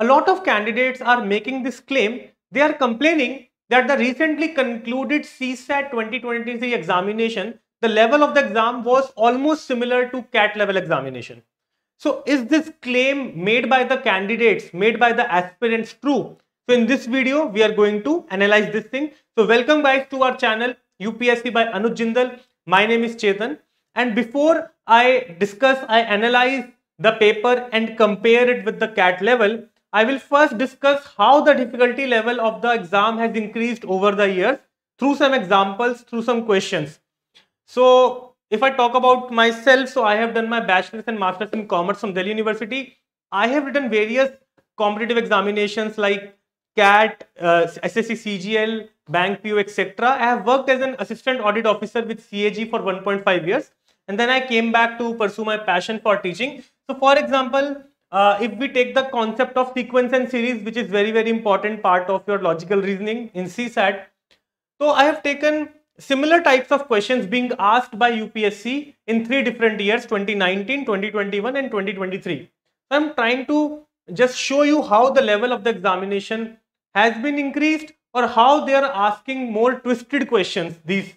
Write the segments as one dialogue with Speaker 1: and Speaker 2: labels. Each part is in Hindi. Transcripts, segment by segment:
Speaker 1: A lot of candidates are making this claim. They are complaining that the recently concluded CSAT 2023 examination, the level of the exam was almost similar to CAT level examination. So is this claim made by the candidates, made by the aspirants true? So in this video, we are going to analyze this thing. So welcome guys to our channel UPSC by Anuj Jindal. My name is Chetan. And before I discuss, I analyze the paper and compare it with the CAT level, I will first discuss how the difficulty level of the exam has increased over the years through some examples, through some questions. So if I talk about myself, so I have done my bachelor's and master's in commerce from Delhi University. I have written various competitive examinations like CAT, uh, SSC CGL, Bank PO, etc. I have worked as an assistant audit officer with CAG for 1.5 years. And then I came back to pursue my passion for teaching. So for example, uh, if we take the concept of sequence and series, which is very, very important part of your logical reasoning in CSAT, so I have taken similar types of questions being asked by UPSC in three different years, 2019, 2021 and 2023. I'm trying to just show you how the level of the examination has been increased or how they are asking more twisted questions these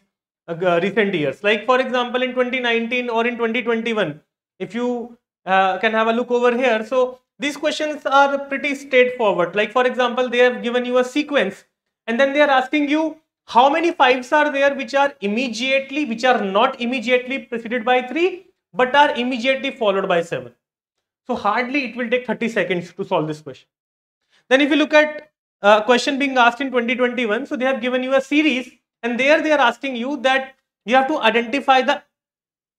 Speaker 1: uh, recent years. Like for example, in 2019 or in 2021, if you uh, can have a look over here. So these questions are pretty straightforward. Like for example, they have given you a sequence and then they are asking you how many fives are there which are immediately, which are not immediately preceded by 3 but are immediately followed by 7. So hardly it will take 30 seconds to solve this question. Then if you look at uh, question being asked in 2021, so they have given you a series and there they are asking you that you have to identify the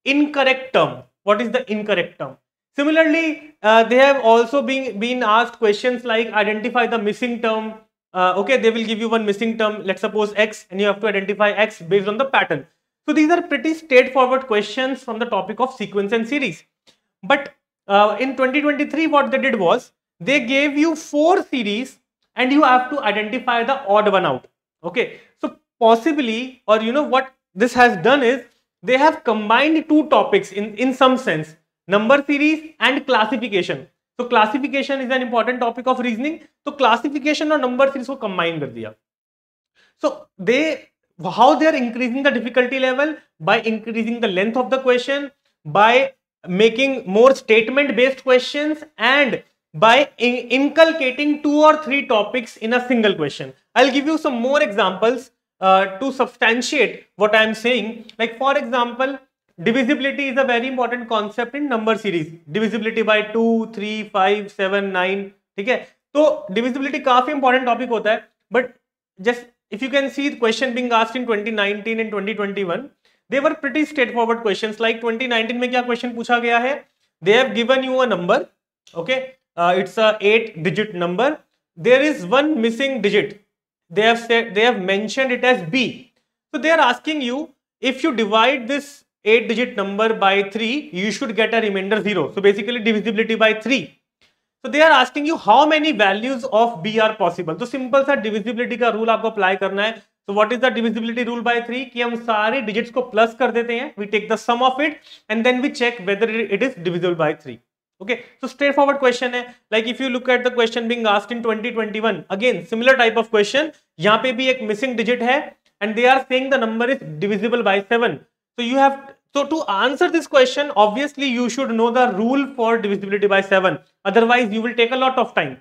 Speaker 1: incorrect term. What is the incorrect term? Similarly, uh, they have also been, been asked questions like identify the missing term. Uh, okay, they will give you one missing term, let's suppose X, and you have to identify X based on the pattern. So these are pretty straightforward questions from the topic of sequence and series. But uh, in 2023, what they did was they gave you four series and you have to identify the odd one out. Okay, so possibly, or you know what this has done is they have combined two topics in, in some sense number series and classification so classification is an important topic of reasoning so classification or number series ko combine kar diya so they how they are increasing the difficulty level by increasing the length of the question by making more statement based questions and by in inculcating two or three topics in a single question i'll give you some more examples uh, to substantiate what i'm saying like for example Divisibility is a very important concept in number series. Divisibility by 2, 3, 5, 7, 9. ठीक है तो divisibility काफी important topic होता है but just if you can see the question being asked in 2019 and 2021 they were pretty straightforward questions like 2019 में क्या question पूछा गया है they have given you a number okay uh, it's a eight digit number there is one missing digit they have said they have mentioned it as b so they are asking you if you divide this eight digit number by three you should get a remainder zero so basically divisibility by three so they are asking you how many values of B are possible तो सिंपल सा डिविजिबिलिटी का रूल आपको अप्लाई करना है so what is the divisibility rule by three कि हम सारे डिजिट को प्लस कर देते हैं we take the sum of it and then we check whether it is divisible by three okay so straight forward question है like if you look at the question being asked in twenty again similar type of question यहाँ पे भी एक मिसिंग डिजिट है and they are saying the number is divisible by seven So you have so to answer this question, obviously you should know the rule for divisibility by seven. Otherwise, you will take a lot of time.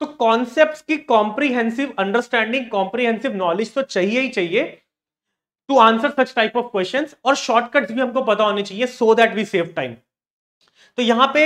Speaker 1: तो कॉन्सेप्ट की कॉम्प्रीहेंसिव अंडरस्टैंडिंग कॉम्प्रीहेंसिव नॉलेज तो चाहिए ही चाहिए to answer such type of question और शॉर्टकट भी हमको पता होने चाहिए so that we save time तो यहाँ पे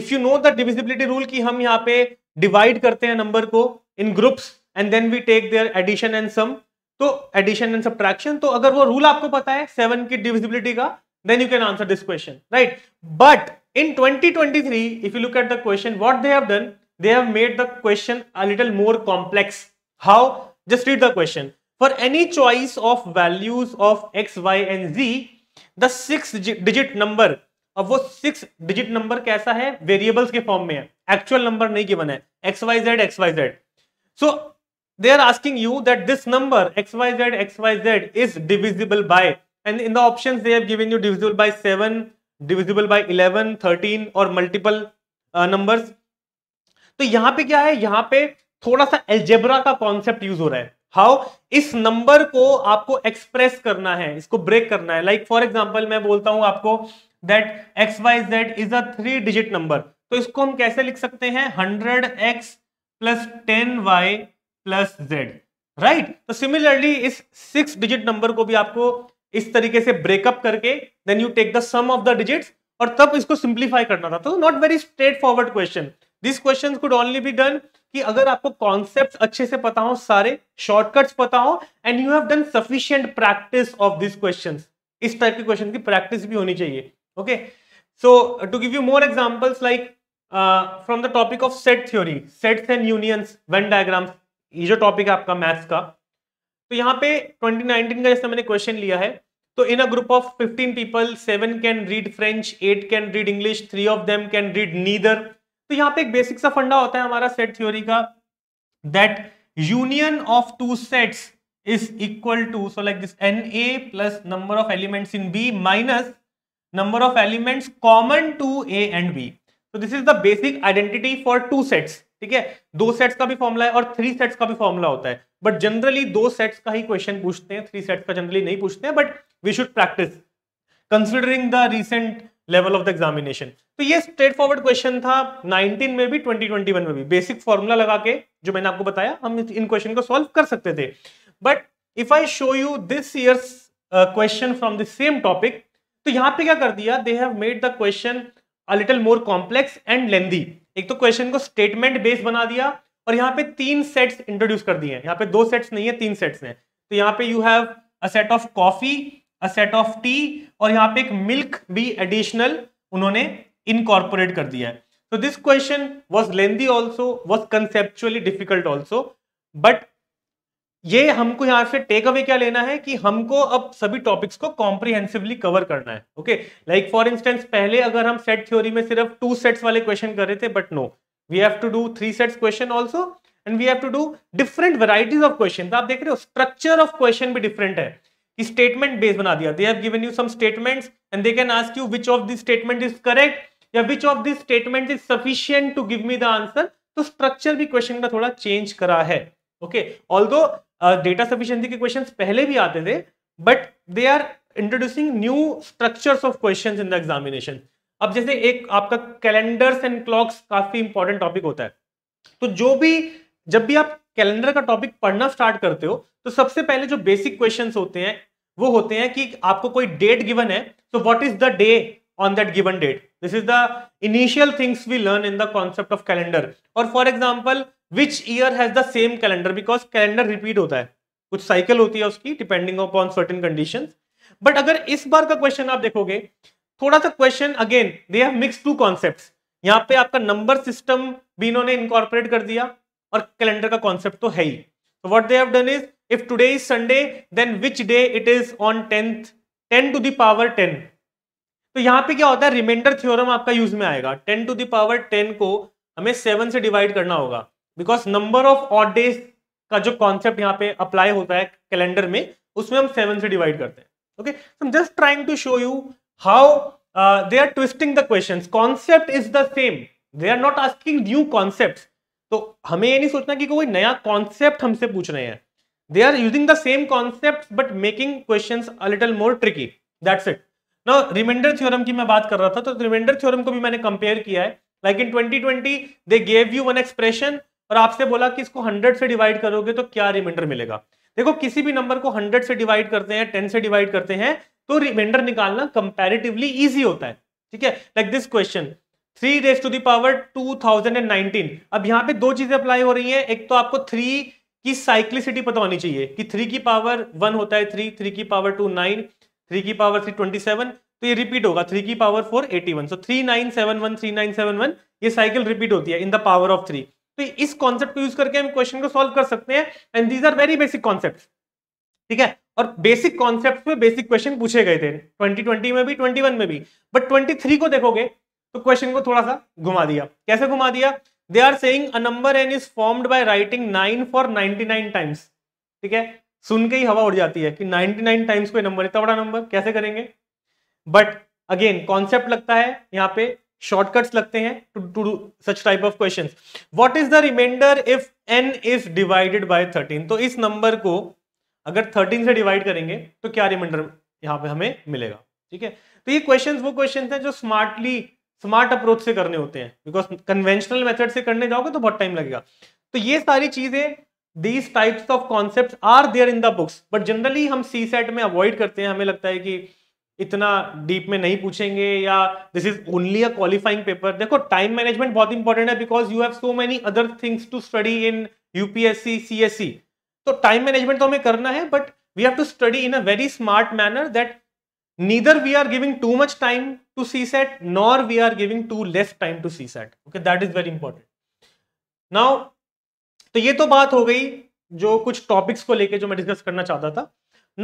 Speaker 1: if you know the divisibility rule की हम यहाँ पे डिवाइड करते हैं नंबर को in groups and then we take their addition and sum तो एडिशन एंड सब्ट्रैक्शन तो अगर वो रूल आपको पता है सेवन की डिविजिबिलिटी का then you can answer this question right but in 2023 if you look at the question what they have done they have made the question a little more complex how just read the question for any choice of values of X Y and Z the six digit number अब वो सिक्स डिजिट नंबर कैसा है वेरिएबल्स के फॉर्म में है एक्चुअल नंबर नहीं गिवन है X Y Z X Y Z so they are asking you that this number xyz xyz is divisible by and in the options they have given you divisible by 7 divisible by 11 13 और multiple uh, numbers तो यहां पे क्या है यहां पे थोड़ा सा एल्जेब्रा का कॉन्सेप्ट यूज हो रहा है हाउ इस नंबर को आपको एक्सप्रेस करना है इसको ब्रेक करना है लाइक फॉर एग्जाम्पल मैं बोलता हूं आपको that X Y Z is a three digit number तो इसको हम कैसे लिख सकते हैं hundred X plus ten Y plus Z right तो सिमिलरली इस सिक्स डिजिट नंबर को भी आपको इस तरीके से ब्रेकअप करके then you take the sum of the digits और तब इसको सिंप्लीफाई करना था तो not very straight forward question this question could only be done कि अगर आपको कॉन्सेप्ट अच्छे से पता हो सारे शॉर्टकट्स पता हो and you have done sufficient practice of this question इस टाइप के क्वेश्चन की प्रैक्टिस भी होनी चाहिए okay so to give you more examples like from the topic of set theory sets and unions Venn diagrams ये जो टॉपिक है आपका मैथ्स का तो यहाँ पे 2019 का जैसे मैंने क्वेश्चन लिया है तो in a group of 15 people seven can read French eight can read English three of them can read neither तो यहाँ पे एक बेसिक सा फंडा होता है हमारा सेट थ्योरी का that union of two sets is equal to so like this n A plus number of elements in B minus number of elements common to A and B तो this is the basic identity for two sets ठीक है दो सेट्स का भी फॉर्मुला है और थ्री सेट्स का भी फॉर्मुला होता है बट जनरली दो सेट्स का ही क्वेश्चन पूछते हैं थ्री सेट्स का जनरली नहीं पूछते हैं but we should practice considering the recent level of the examination तो ये स्ट्रेट फॉरवर्ड क्वेश्चन था 19 में भी 2021 में भी बेसिक फॉर्मूला लगा के जो मैंने आपको बताया हम इन क्वेश्चन को सॉल्व कर सकते थे but if I show you this year's question from the same topic तो यहां पे क्या कर दिया they have made the question a little more complex and lengthy एक तो क्वेश्चन को स्टेटमेंट बेस बना दिया और यहाँ पे तीन सेट्स इंट्रोड्यूस कर दिए यहाँ पे दो सेट्स नहीं है तीन सेट्स हैं तो यहाँ पे you have a set of coffee a set of tea और यहाँ पे एक मिल्क भी एडिशनल उन्होंने इनकॉर्पोरेट कर दिया है तो this question was lengthy also was conceptually difficult also but ये हमको यहां से टेक अवे क्या लेना है कि हमको अब सभी टॉपिक्स को कॉम्प्रिहेंसिवली कवर करना है ओके लाइक फॉर इंस्टेंस पहले अगर हम सेट थ्योरी में सिर्फ टू सेट्स वाले क्वेश्चन कर रहे थे but no we have to do three sets question also and we have to do different varieties of question आप देख रहे हो स्ट्रक्चर ऑफ क्वेश्चन भी डिफरेंट है कि स्टेटमेंट बेस बना दिया they have given you some statements and they can ask you which of this statement is correct या which of this statement is sufficient to give me the answer तो स्ट्रक्चर भी क्वेश्चन का थोड़ा चेंज करा है okay okay. Although data sufficiency के क्वेश्चन पहले भी आते थे but they are introducing new structure of question in the examination अब जैसे एक आपका कैलेंडर्स एंड क्लॉक्स काफी इंपॉर्टेंट टॉपिक होता है तो जो भी जब भी आप कैलेंडर का टॉपिक पढ़ना स्टार्ट करते हो तो सबसे पहले जो बेसिक क्वेश्चन होते हैं वो होते हैं कि आपको कोई डेट गिवन है तो what is the day on that given date this is the initial things we learn in the concept of calendar और for example which year has the same calendar because calendar repeat होता है कुछ साइकिल होती है उसकी depending upon certain condition but अगर इस बार का क्वेश्चन आप देखोगे थोड़ा सा question again they have mix two concept यहाँ पे आपका नंबर सिस्टम भी इन्होंने इनकॉर्पोरेट कर दिया और कैलेंडर का कॉन्सेप्ट तो है ही तो what they have done is if today is Sunday then which day it is on tenth ten to the power ten तो यहाँ पे क्या होता है रिमाइंडर थ्योरम आपका यूज में आएगा टेन टू दावर टेन को हमें सेवन से डिवाइड करना होगा because number of odd days का जो कॉन्सेप्ट यहाँ पे अप्लाई होता है कैलेंडर में उसमें हम सेवन से डिवाइड करते हैं okay so just trying to show you how they are twisting the question concept is the same they are not asking new concept तो हमें ये नहीं सोचना कि कोई नया कॉन्सेप्ट हमसे पूछ रहे हैं they are using the same concept but making question a little more tricky that's it now remainder theorem की मैं बात कर रहा था तो रिमाइंडर थ्योरम को भी मैंने कंपेयर किया है like in 2020 they gave you one expression और आपसे बोला कि इसको हंड्रेड से डिवाइड करोगे तो क्या रिमाइंडर मिलेगा देखो किसी भी नंबर को हंड्रेड से डिवाइड करते हैं टेन से डिवाइड करते हैं तो रिमाइंडर निकालना कंपेरेटिवली ईजी होता है ठीक है like this question three raise to the power two thousand and nineteen अब यहाँ पे दो चीजें अप्लाई हो रही हैं एक तो आपको थ्री की साइक्लिसिटी पता होनी चाहिए कि थ्री की पावर वन होता है थ्री थ्री की पावर टू नाइन थ्री की पावर थ्री ट्वेंटी सेवन तो ये रिपीट होगा थ्री की power four eighty one so three nine seven one three nine seven one ये साइकिल रिपीट होती है in the power of three तो इस कॉन्सेप्ट को यूज करके हम क्वेश्चन को सॉल्व कर सकते हैं and these are very basic concept ठीक है और बेसिक कॉन्सेप्ट में बेसिक क्वेश्चन पूछे गए थे 2020 में भी 21 में भी बट 23 को देखोगे तो क्वेश्चन को थोड़ा सा घुमा दिया कैसे घुमा दिया they are say number n is formed by writing nine for 99 times ठीक है सुन के ही हवा उड़ जाती है कि 99 टाइम्स कोई नंबर इतना बड़ा नंबर कैसे करेंगे बट अगेन कॉन्सेप्ट लगता है यहाँ पे शॉर्टकट्स लगते हैं to to such type of questions what is the remainder if n is divided by by 13 तो इस नंबर को अगर 13 से डिवाइड करेंगे तो क्या रिमाइंडर यहाँ पे हमें मिलेगा ठीक है तो ये क्वेश्चंस वो क्वेश्चंस हैं जो स्मार्टली स्मार्ट अप्रोच से करने होते हैं बिकॉज कन्वेंशनल मेथड से करने जाओगे तो बहुत टाइम लगेगा तो ये सारी चीजें these types of concept are there in the books but generally हम सी सेट में अवॉइड करते हैं हमें लगता है कि इतना डीप में नहीं पूछेंगे या this is only a qualifying paper देखो टाइम मैनेजमेंट बहुत इंपॉर्टेंट है because you have so many other things to study in UPSC CSC तो टाइम मैनेजमेंट तो हमें करना है but we have to study in a very smart manner that neither we are giving too much time to CSAT nor we are giving too less time to CSAT okay that is very important now तो ये तो बात हो गई जो कुछ टॉपिक्स को लेकर जो मैं डिस्कस करना चाहता था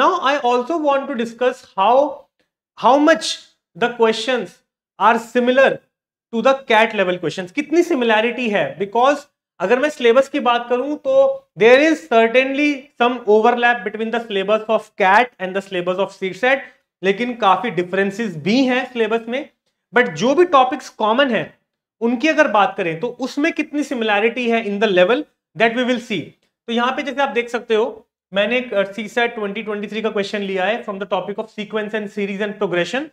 Speaker 1: now I also want to discuss how how much the question are similar to the CAT level question कितनी सिमिलैरिटी है बिकॉज अगर मैं सिलेबस की बात करूं तो there is certainly some overlap between the syllabus of CAT and the syllabus of CSAT लेकिन काफी डिफरेंसेस भी हैं सिलेबस में बट जो भी टॉपिक्स कॉमन है उनकी अगर बात करें तो उसमें कितनी सिमिलैरिटी है in the level that we will see तो यहाँ पे जैसे आप देख सकते हो मैंने एक सी सेट ट्वेंटी का क्वेश्चन लिया है from the topic of sequence and series and progression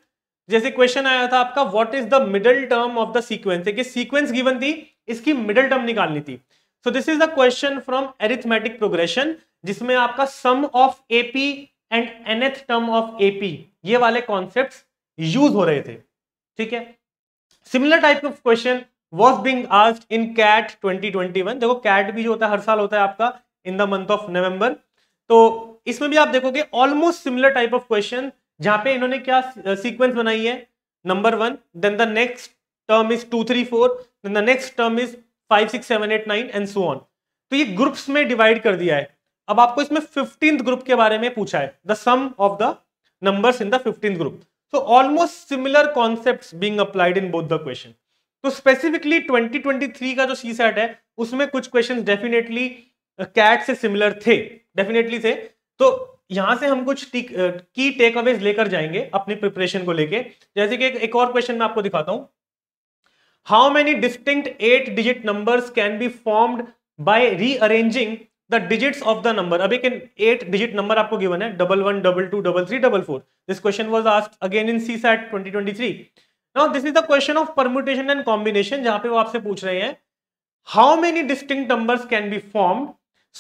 Speaker 1: जैसे क्वेश्चन आया था आपका what is the middle term of the sequence है कि सीक्वेंस गिवन थी इसकी मिडिल टर्म निकालनी थी so this is the question from arithmetic progression जिसमें आपका sum of AP and nth term of AP ये वाले कॉन्सेप्ट यूज हो रहे थे ठीक है similar type of question was being asked in CAT 2021 देखो कैट भी जो होता है हर साल होता है आपका in the month of November तो इसमें भी आप देखोगे almost similar type of question जहां पे इन्होंने क्या सीक्वेंस बनाई है number one then the next term is two three four then the next term is five six seven eight nine and so on तो ये ग्रुप्स में डिवाइड कर दिया है अब आपको इसमें फिफ्टीन ग्रुप के बारे में पूछा है the sum of the number in the fifteen group so almost similar concept being applied in both the question तो स्पेसिफिकली 2023 का जो सी सेट है उसमें कुछ क्वेश्चंस डेफिनेटली कैट से सिमिलर थे डेफिनेटली से तो यहां से हम कुछ की टेक अवेज लेकर जाएंगे अपने प्रिपरेशन को लेके जैसे कि एक, एक और क्वेश्चन मैं आपको दिखाता हूं how many distinct eight digit numbers can be formed by rearranging the digits of the number अब एक एट डिजिट नंबर आपको गिवन है double one double two double three double four this question was asked again in CSAT twenty twenty three now this is the question of permutation and combination जहां पे वो आपसे पूछ रहे हैं how many distinct numbers can be form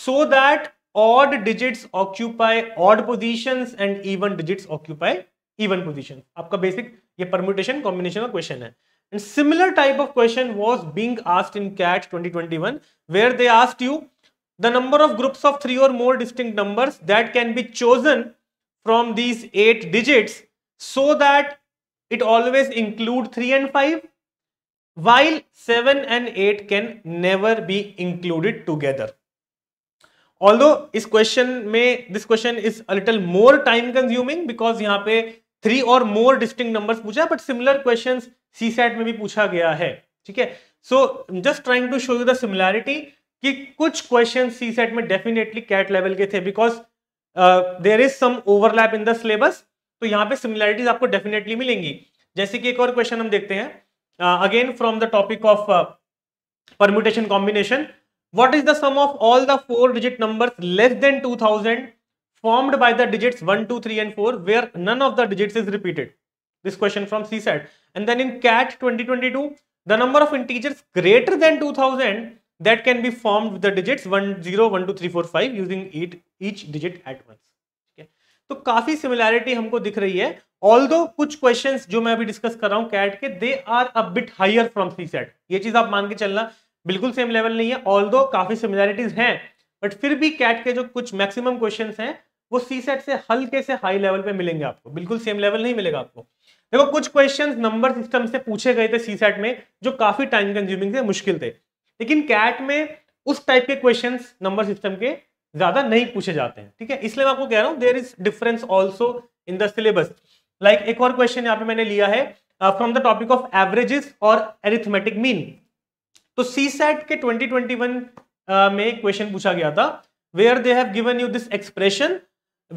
Speaker 1: so that odd digits occupy odd positions and even digits occupy even positions आपका basic ये permutation combination का question है and similar type of question was being asked in CAT 2021 where they asked you the number of groups of three or more distinct numbers that can be chosen from these eight digits so that it always include 3 and 5 while 7 and 8 can never be included together although इस क्वेश्चन में this question is a little more time consuming because यहाँ पे थ्री और मोर डिस्टिंग नंबर्स पूछा but similar question CSAT में भी पूछा गया है ठीक है so just trying to show you the similarity कि कुछ क्वेश्चन सी सेट में डेफिनेटली कैट लेवल के थे because there is some overlap in the syllabus तो यहाँ पे सिमिलैरिटीज आपको डेफिनेटली मिलेंगी जैसे कि एक और क्वेश्चन हम देखते हैं again from the topic of permutation combination what is the sum of all the four digit numbers less than 2000 formed by the digits 1 2 3 and 4 where none of the digits is repeated this question from csat and then in cat 2022 the number of integers greater than 2000 that can be formed with the digits 1 0 1 2 3 4 5 using each, each digit at once okay तो काफी सिमिलैरिटी हमको दिख रही है ऑल दो कुछ क्वेश्चन जो मैं अभी डिस्कस कर रहा हूँ कैट के they are a bit higher from CSAT ये चीज आप मान के चलना बिल्कुल सेम लेवल नहीं है ऑल काफी सिमिलैरिटीज हैं बट फिर भी कैट के जो कुछ मैक्सिमम क्वेश्चन हैं वो सी सेट से हल्के से हाई लेवल पे मिलेंगे आपको बिल्कुल सेम लेवल नहीं मिलेगा आपको देखो कुछ क्वेश्चंस नंबर सिस्टम से पूछे गए थे सी सेट में जो काफी टाइम कंज्यूमिंग थे मुश्किल थे लेकिन कैट में उस टाइप के क्वेश्चन नंबर सिस्टम के ज्यादा नहीं पूछे जाते हैं ठीक है इसलिए मैं आपको कह रहा हूँ there is difference also in the syllabus like एक और क्वेश्चन यहाँ पे मैंने लिया है from the topic of averages और एरिथमेटिक मीन तो सी सेट के 2021 uh, में क्वेश्चन पूछा गया था where they have given you this expression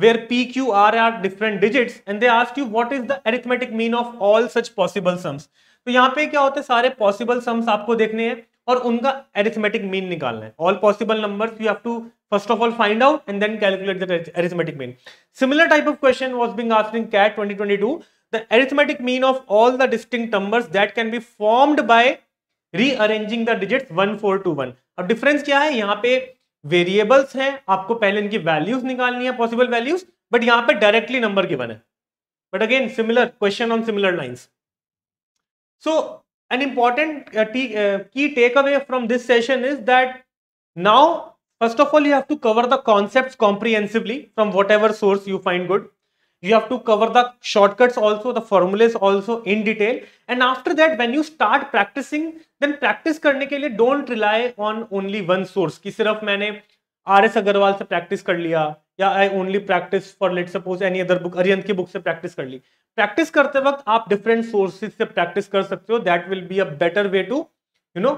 Speaker 1: where P Q R are different digits and they asked you what is the arithmetic mean of all such possible sums तो यहाँ पे क्या होते हैं सारे पॉसिबल सम्स आपको देखने हैं और उनका एरिथमेटिक मीन निकालना है all possible number you have to first of all find out and then calculate the arithmetic mean similar type of question was being asked in CAT twenty twenty two the arithmetic mean of all the distinct number that can be formed by rearranging the digit one four two one अब डिफरेंस क्या है यहाँ पे वेरिएबल्स हैं आपको पहले इनकी वैल्यूज निकालनी है पॉसिबल वैल्यूज बट यहाँ पे डायरेक्टली नंबर गिवन है but again similar question on similar lines so an important key takeaway from this session is that now first of all you have to cover the concept comprehensively from whatever source you find good you have to cover the shortcuts also the formulas also in detail and after that when you start practicing then practice karne ke liye don't rely on only one source ki sirf maine R S Agarwal से प्रैक्टिस कर लिया या I only practice for let suppose any other book Arihant की बुक से प्रैक्टिस कर ली प्रैक्टिस करते वक्त आप डिफरेंट सोर्सेज से प्रैक्टिस कर सकते हो that will be a better way to you know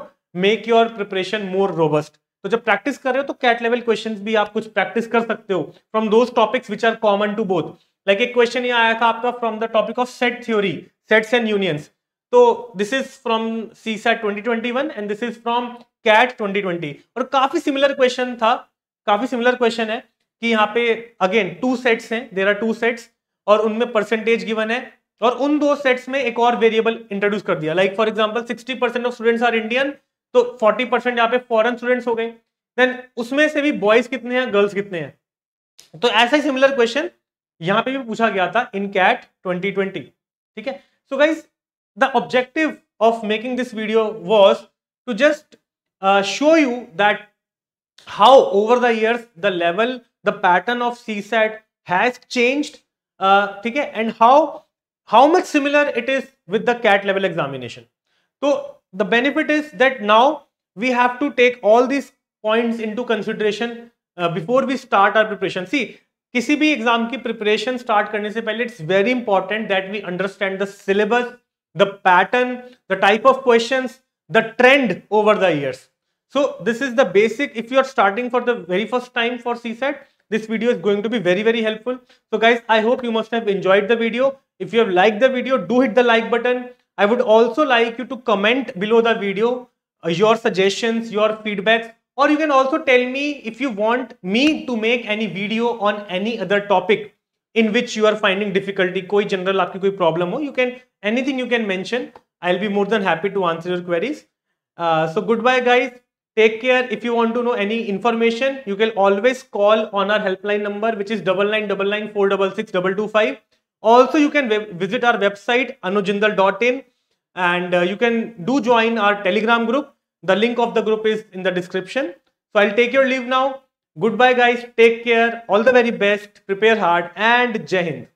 Speaker 1: make your preparation more robust तो जब प्रैक्टिस कर रहे हो तो कैट लेवल क्वेश्चंस भी आप कुछ प्रैक्टिस कर सकते हो from those topics which are common to both like एक क्वेश्चन यहाँ आया था आपका from the topic of set theory sets and unions तो this is from CSAT twenty and this is from CAT 2020 और काफी सिमिलर क्वेश्चन था काफी सिमिलर क्वेश्चन है कि यहाँ पे अगेन टू सेट्स हैं देर आर टू सेट्स और उनमें परसेंटेज गिवन है और उन दो सेट्स में एक और वेरिएबल इंट्रोड्यूस कर दिया like for example sixty percent of students are Indian तो फोर्टी परसेंट यहाँ पे फॉरन स्टूडेंट्स हो गए देन उसमें से भी बॉयज कितने हैं गर्ल्स कितने हैं तो ऐसा ही सिमिलर क्वेश्चन यहां पे भी पूछा गया था इन कैट ट्वेंटी ठीक है so guys the objective of making this video was to just show you that how over the years the level the pattern of CSAT has change ठीक है and how how much similar it is with the CAT level examination तो the benefit is that now we have to take all this into consideration before we start our preparation सी किसी भी एग्जाम की प्रिपरेशन स्टार्ट करने से पहले it's very important that we understand the syllabus the pattern the type of question the trend over the years so this is the basic if you are starting for the very first time for csat this video is going to be very very helpful so guys i hope you must have enjoyed the video if you have liked the video do hit the like button i would also like you to comment below the video uh, your suggestions your feedbacks or you can also tell me if you want me to make any video on any other topic in which you are finding difficulty koi general aapki koi problem ho you can anything you can mention i'll be more than happy to answer your queries uh, so goodbye guys take care if you want to know any information you can always call on our helpline number which is double nine double nine four double six double two five also you can visit our website anujindal.in and uh, you can do join our telegram group the link of the group is in the description. So I'll take your leave now. Goodbye guys. Take care. All the very best. Prepare hard and Jai Hind.